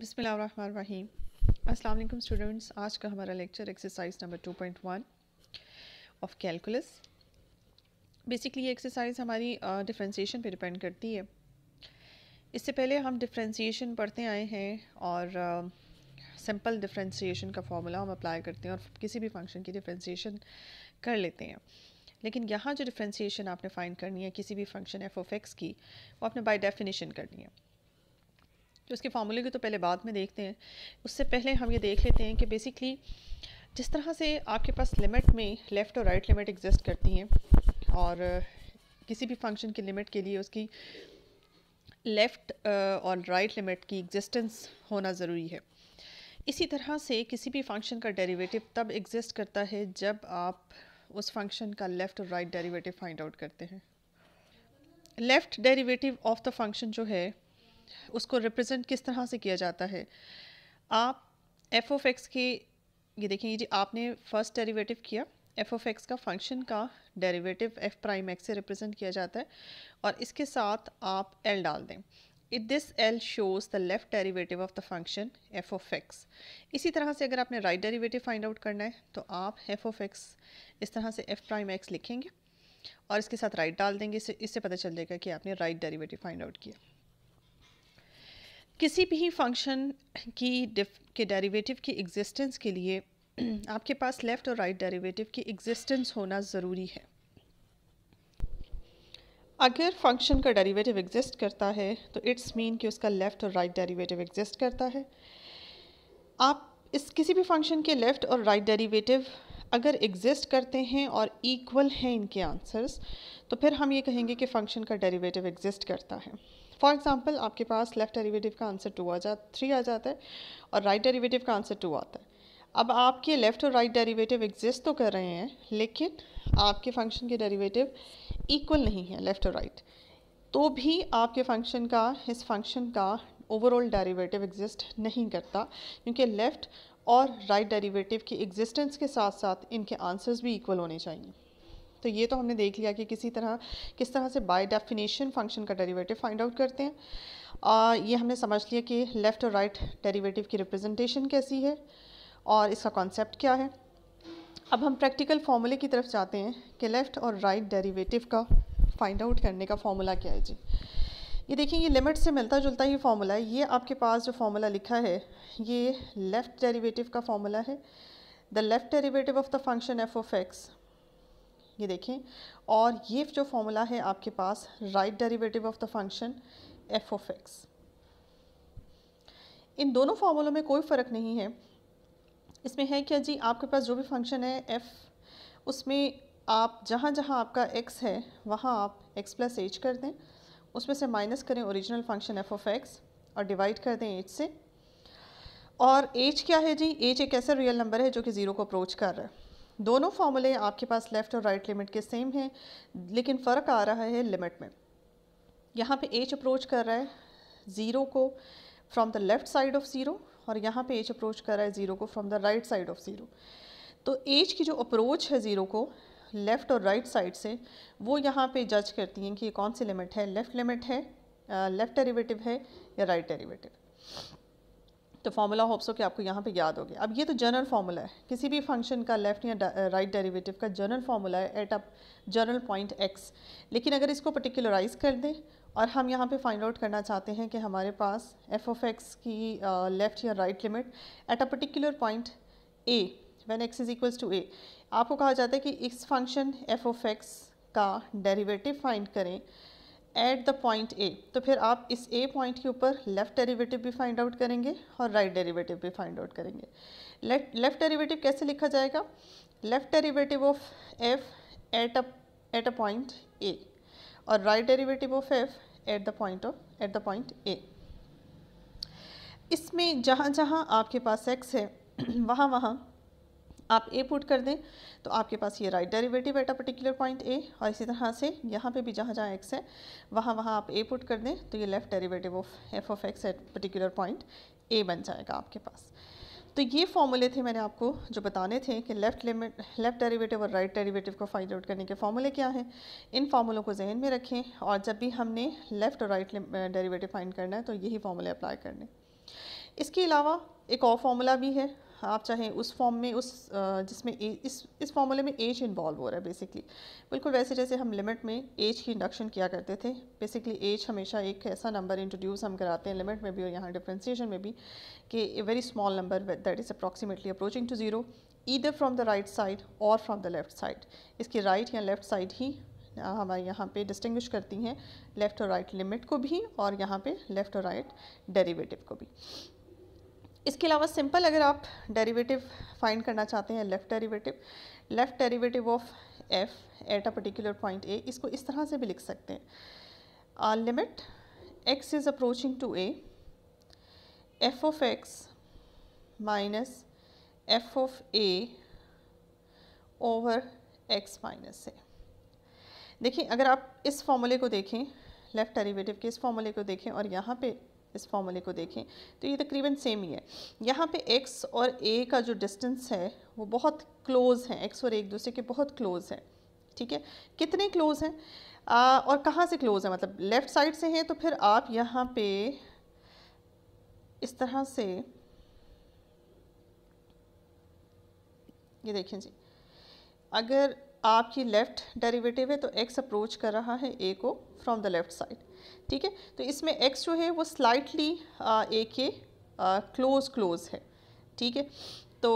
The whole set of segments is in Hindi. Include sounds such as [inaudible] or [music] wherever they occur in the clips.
बसमीम अस्सलाम स्टूडेंट्स आज का हमारा lecture exercise number 2.1 of calculus basically ये एक्सरसाइज हमारी डिफ्रेंसीशन पर पे डिपेंड करती है इससे पहले हम डिफ्रेंसीशन पढ़ते आए हैं और सिंपल uh, डिफ्रेंसीशन का फार्मूला हम अप्लाई करते हैं और किसी भी फंक्शन की डिफ्रेंसीशन कर लेते हैं लेकिन यहाँ जो डिफ्रेंसीशन आपने फाइन करनी है किसी भी फंक्शन एफ ओफ एक्स की वो आपने बाई डेफिनेशन करनी है तो इसके फार्मूले की तो पहले बाद में देखते हैं उससे पहले हम ये देख लेते हैं कि बेसिकली जिस तरह से आपके पास लिमिट में लेफ़्ट और राइट लिमिट एग्जिस्ट करती हैं और uh, किसी भी फंक्शन की लिमिट के लिए उसकी लेफ़्ट uh, और राइट लिमिट की एग्जिस्टेंस होना ज़रूरी है इसी तरह से किसी भी फंक्शन का डेरिवेटिव तब एग्जिस्ट करता है जब आप उस फंक्शन का लेफ़्ट और राइट डेरिवेटिव फाइंड आउट करते हैं left derivative of the function जो है उसको रिप्रेजेंट किस तरह से किया जाता है आप एफ ऑफ एक्स के ये देखेंगे जी आपने फर्स्ट डेरिवेटिव किया एफ ऑफ एक्स का फंक्शन का डेरिवेटिव एफ प्राइम एक्स से रिप्रेजेंट किया जाता है और इसके साथ आप एल डाल दें it this L shows the left derivative of the function f of x इसी तरह से अगर आपने राइट डेरिवेटिव फाइंड आउट करना है तो आप एफ ऑफ एक्स इस तरह से एफ प्राइम एक्स लिखेंगे और इसके साथ राइट right डाल देंगे इससे इससे पता चल जाएगा कि आपने राइट डेरिवेटिव फाइंड आउट किया किसी भी फंक्शन की डिफ के डेरिवेटिव की एग्जिस्टेंस के लिए [clears throat] आपके पास लेफ़्ट और राइट डेरिवेटिव की एग्जिस्टेंस होना ज़रूरी है अगर फंक्शन का डेरिवेटिव एग्जिस्ट करता है तो इट्स मीन कि उसका लेफ़्ट और राइट डेरिवेटिव एग्जिस्ट करता है आप इस किसी भी फंक्शन के लेफ़्ट और राइट right डेरिवेटिव अगर एग्जिस्ट करते हैं और इक्वल हैं इनके आंसर्स तो फिर हम ये कहेंगे कि फ़ंक्शन का डेरिवेटिव एग्जिस्ट करता है फॉर एग्जाम्पल आपके पास लेफ्ट डेरीवेटिव का आंसर टू आ जा थ्री आ जाता है और राइट right डेरीवेटिव का आंसर टू आता है अब आपके लेफ़्ट और राइट डेरीवेटिव एग्जिस्ट तो कर रहे हैं लेकिन आपके फंक्शन के डेरीवेटिव इक्वल नहीं है लेफ़्ट और राइट तो भी आपके फंक्शन का इस फंक्शन का ओवरऑल डेरीवेटिव एग्जिस्ट नहीं करता क्योंकि लेफ़्ट और राइट right डेरिवेटिव की एग्जिस्टेंस के साथ साथ इनके आंसर्स भी इक्वल होने चाहिए तो ये तो हमने देख लिया कि किसी तरह किस तरह से बाय डेफिनेशन फंक्शन का डेरिवेटिव फाइंड आउट करते हैं आ, ये हमने समझ लिया कि लेफ़्ट और राइट डेरिवेटिव की रिप्रेजेंटेशन कैसी है और इसका कॉन्सेप्ट क्या है अब हम प्रैक्टिकल फार्मूले की तरफ जाते हैं कि लेफ़्ट और राइट डेरीवेटिव का फाइंड आउट करने का फार्मूला क्या है जी ये देखिए ये लिमिट से मिलता जुलता ही फार्मूला है ये आपके पास जो फार्मूला लिखा है ये लेफ़्ट डेरिवेटिव का फार्मूला है the left derivative of the function f of x ये देखें और ये जो फॉर्मूला है आपके पास right derivative of the function f of x इन दोनों फार्मूलों में कोई फ़र्क नहीं है इसमें है क्या जी आपके पास जो भी फंक्शन है एफ़ उसमें आप जहाँ जहाँ आपका एक्स है वहाँ आप एक्स प्लस एच कर दें उसमें से माइनस करें original function f of x और डिवाइड कर दें एच से और एच क्या है जी एच एक ऐसा रियल नंबर है जो कि ज़ीरो को अप्रोच कर रहा है दोनों फार्मूले आपके पास लेफ़्ट और राइट लिमिट के सेम हैं लेकिन फ़र्क आ रहा है लिमिट में यहाँ पे एच अप्रोच कर रहा है ज़ीरो को from the left side of zero और यहाँ पे एच अप्रोच कर रहा है ज़ीरो को from the right side of zero तो एज की जो अप्रोच है ज़ीरो को लेफ़्ट और राइट right साइड से वो यहाँ पे जज करती हैं कि ये कौन सी लिमिट है लेफ़्ट लिमिट है लेफ़्ट डेरिवेटिव है या राइट right डेरिवेटिव तो फार्मूला होप्सो कि आपको यहाँ पे याद हो गया अब ये तो जनरल फार्मूला है किसी भी फंक्शन का लेफ्ट या राइट डेरिवेटिव uh, का जनरल फार्मूला है at a general point x लेकिन अगर इसको पर्टिकुलराइज कर दें और हम यहाँ पे फाइंड आउट करना चाहते हैं कि हमारे पास एफ ऑफ एक्स की लेफ़्ट uh, या right limit at a particular point a when x is equals to a आपको कहा जाता है कि इस फंक्शन एफ ऑफ एक्स का डेरिवेटिव फाइंड करें एट द पॉइंट ए तो फिर आप इस ए पॉइंट के ऊपर लेफ़्ट डेरिवेटिव भी फाइंड आउट करेंगे और राइट right डेरिवेटिव भी फाइंड आउट करेंगे लेफ़्ट डेरिवेटिव कैसे लिखा जाएगा left derivative of f at a at a point a और right derivative of f at the point of at the point a इसमें जहाँ जहाँ आपके पास एक्स है [clears throat] वहाँ वहाँ आप ए पुट कर दें तो आपके पास ये right derivative at a particular point a और इसी तरह से यहाँ पे भी जहाँ जहाँ एक्स है वहाँ वहाँ आप ए पुट कर दें तो ये left derivative of f of x at particular point a बन जाएगा आपके पास तो ये फॉर्मूले थे मैंने आपको जो बताने थे कि लेफ़्ट लिमिट लेफ़्ट डेरिवेटिव और राइट डेरिवेटिव को फाइंड आउट करने के फॉर्मूले क्या हैं इन फार्मूलों को जहन में रखें और जब भी हमने लेफ़्ट और राइट डेरिवेटिव फाइंड करना है तो यही फार्मूले अप्लाई करने इसके अलावा एक और फार्मूला भी है आप चाहें उस फॉर्म में उस जिसमें इस इस फॉर्मूले में एज इन्वॉल्व हो रहा है बेसिकली बिल्कुल वैसे जैसे हम लिमिट में एज की इंडक्शन किया करते थे बेसिकली एज हमेशा एक ऐसा नंबर इंट्रोड्यूस हम कराते हैं लिमिट में भी और यहाँ डिफ्रेंसीशन में भी कि a very small number that is approximately approaching to zero either from the right side और फ्राम द लेफ्ट साइड इसकी राइट right या लेफ़्ट साइड ही हमारे यहाँ पे डिस्टिंग्विश करती हैं लेफ़्ट और राइट लिमिट को भी और यहाँ पे लेफ़्ट और राइट डेरिवेटिव को भी इसके अलावा सिंपल अगर आप डेरिवेटिव फाइंड करना चाहते हैं left derivative left derivative of f at a particular point a इसको इस तरह से भी लिख सकते हैं limit x is approaching to a f of x minus f of a over x minus a देखिए अगर आप इस फॉर्मूले को देखें लेफ़्ट डेरिवेटिव के इस फॉर्मूले को देखें और यहाँ पे इस फॉर्मूले को देखें तो ये तकरीबन सेम ही है यहाँ पे x और a का जो डिस्टेंस है वो बहुत क्लोज़ है x और एक दूसरे के बहुत क्लोज़ है ठीक है कितने क्लोज़ हैं और कहाँ से क्लोज़ है मतलब लेफ़्ट साइड से हैं तो फिर आप यहाँ पे इस तरह से ये देखें जी अगर आपकी लेफ़्ट डेरिवेटिव है तो एक्स अप्रोच कर रहा है ए को फ्रॉम द लेफ़्ट साइड ठीक है तो इसमें एक्स जो है वो स्लाइटली ए के क्लोज़ क्लोज़ है ठीक है तो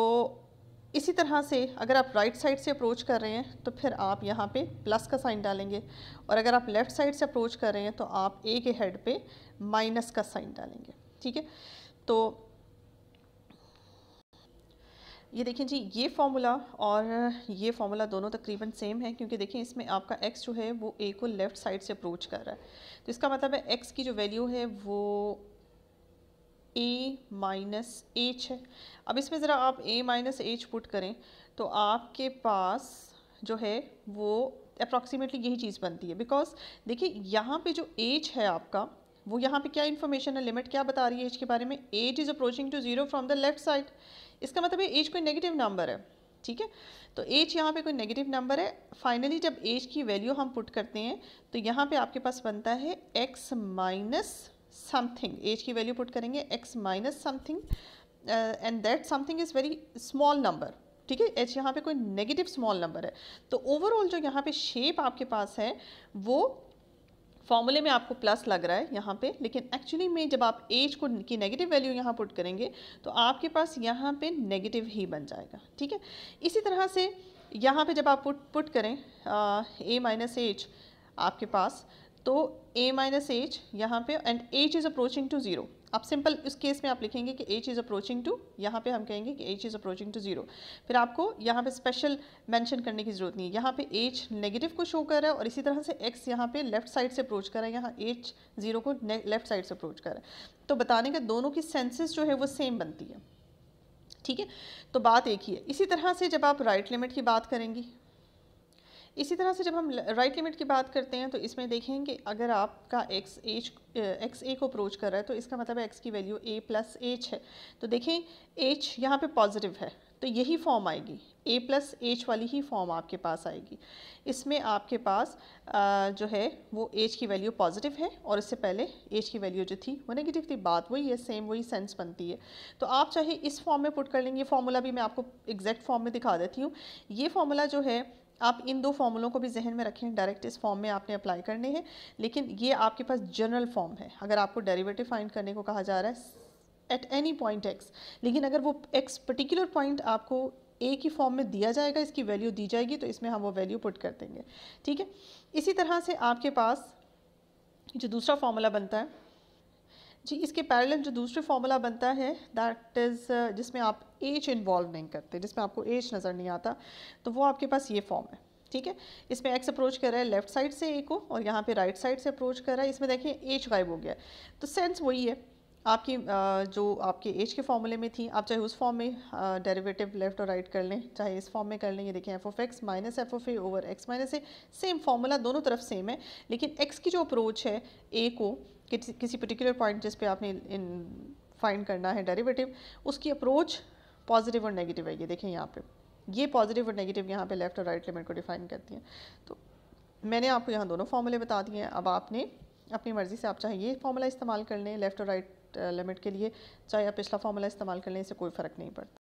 इसी तरह से अगर आप राइट साइड से अप्रोच कर रहे हैं तो फिर आप यहाँ पे प्लस का साइन डालेंगे और अगर आप लेफ़्ट साइड से अप्रोच कर रहे हैं तो आप ए के हेड पे माइनस का साइन डालेंगे ठीक है तो ये देखें जी ये फार्मूला और ये फार्मूला दोनों तकरीबन सेम है क्योंकि देखें इसमें आपका एक्स जो है वो ए को लेफ़्ट साइड से अप्रोच कर रहा है तो इसका मतलब है एक्स की जो वैल्यू है वो ए माइनस एच है अब इसमें ज़रा आप ए माइनस एच पुट करें तो आपके पास जो है वो अप्रॉक्सीमेटली यही चीज़ बनती है बिकॉज देखिए यहाँ पे जो एच है आपका वो यहाँ पे क्या इन्फॉर्मेशन है लिमिट क्या बता रही है एज के बारे में h is approaching to zero from the left side इसका मतलब एज कोई नेगेटिव नंबर है ठीक है तो एज यहाँ पे कोई नेगेटिव नंबर है फाइनली जब एज की वैल्यू हम पुट करते हैं तो यहाँ पे आपके पास बनता है एक्स माइनस समथिंग एज की वैल्यू पुट करेंगे x minus something and that something is very small number ठीक है एज यहाँ पे कोई नेगेटिव स्मॉल नंबर है तो ओवरऑल जो यहाँ पे शेप आपके पास है वो फॉर्मूले में आपको प्लस लग रहा है यहाँ पे लेकिन एक्चुअली में जब आप एज को की नेगेटिव वैल्यू यहाँ पुट करेंगे तो आपके पास यहाँ पे नेगेटिव ही बन जाएगा ठीक है इसी तरह से यहाँ पे जब आप पुट पुट करें ए माइनस एज आपके पास तो ए माइनस एज यहाँ पे and h is approaching to zero आप सिंपल उस केस में आप लिखेंगे कि एच इज़ अप्रोचिंग टू यहाँ पे हम कहेंगे कि h is approaching to zero फिर आपको यहाँ पे स्पेशल मेंशन करने की ज़रूरत नहीं है यहाँ पे एच नेगेटिव को शो कर रहा है और इसी तरह से एक्स यहाँ पे लेफ्ट साइड से अप्रोच कर रहा है यहाँ एच ज़ीरो को लेफ्ट साइड से अप्रोच कर रहा है तो बताने का दोनों की सेंसेस जो है वो सेम बनती है ठीक है तो बात एक ही है इसी तरह से जब आप राइट लिमिट की बात करेंगी इसी तरह से जब हम राइट लिमिट की बात करते हैं तो इसमें देखें कि अगर आपका एक्स एच एक्स ए को अप्रोच कर रहा है तो इसका मतलब एक्स की वैल्यू ए प्लस एच है तो देखें एच यहाँ पे पॉजिटिव है तो यही फॉर्म आएगी ए प्लस एच वाली ही फॉर्म आपके पास आएगी इसमें आपके पास आ, जो है वो एच की वैल्यू पॉजिटिव है और इससे पहले एच की वैल्यू जो थी वो नेगेटिव थी बात वही है सेम वही सेंस बनती है तो आप चाहे इस फॉर्म में पुट कर लेंगे ये फॉर्मूला भी मैं आपको एग्जैक्ट फॉर्म में दिखा देती हूँ ये फॉर्मूला जो है आप इन दो फॉर्मूलों को भी जहन में रखें डायरेक्ट इस फॉर्म में आपने अप्लाई करने हैं लेकिन ये आपके पास जनरल फॉर्म है अगर आपको डेरिवेटिव फाइंड करने को कहा जा रहा है एट एनी पॉइंट एक्स लेकिन अगर वो एक्स पर्टिकुलर पॉइंट आपको ए की फॉर्म में दिया जाएगा इसकी वैल्यू दी जाएगी तो इसमें हम वो वैल्यू पुट कर देंगे ठीक है इसी तरह से आपके पास जो दूसरा फार्मूला बनता है जी इसके पैरेलल जो दूसरे फार्मूला बनता है दैट इज़ uh, जिसमें आप एज इन्वॉल्व नहीं करते जिसमें आपको एज नज़र नहीं आता तो वो आपके पास ये फॉर्म है ठीक है इसमें एक्स अप्रोच कर रहा है लेफ्ट साइड से ए को और यहाँ पे राइट साइड से अप्रोच कर रहा है इसमें देखें एज गायब हो गया तो सेंस वही है आपकी uh, जो आपके एज के फॉर्मूले में थी आप चाहे उस फॉर्म में डेरिवेटिव uh, लेफ्ट और राइट कर लें चाहे इस फॉर्म में कर लें ये देखें f of x minus f of a over x minus a same formula दोनों तरफ सेम है लेकिन एक्स की जो अप्रोच है ए को किसी किसी पर्टिकुलर पॉइंट जिस पे आपने इन फाइंड करना है डेरिवेटिव उसकी अप्रोच पॉजिटिव और नेगेटिव है ये देखें यहाँ पे ये पॉजिटिव और नेगेटिव यहाँ पे लेफ्ट और राइट लिमिट को डिफाइन करती हैं तो मैंने आपको यहाँ दोनों फार्मूले बता दिए हैं अब आपने अपनी मर्ज़ी से आप चाहे ये फार्मूला इस्तेमाल कर लें लेफ्ट और राइट लिमिट uh, के लिए चाहे आप पिछला फार्मूला इस्तेमाल कर लें इससे कोई फ़र्क नहीं पड़ता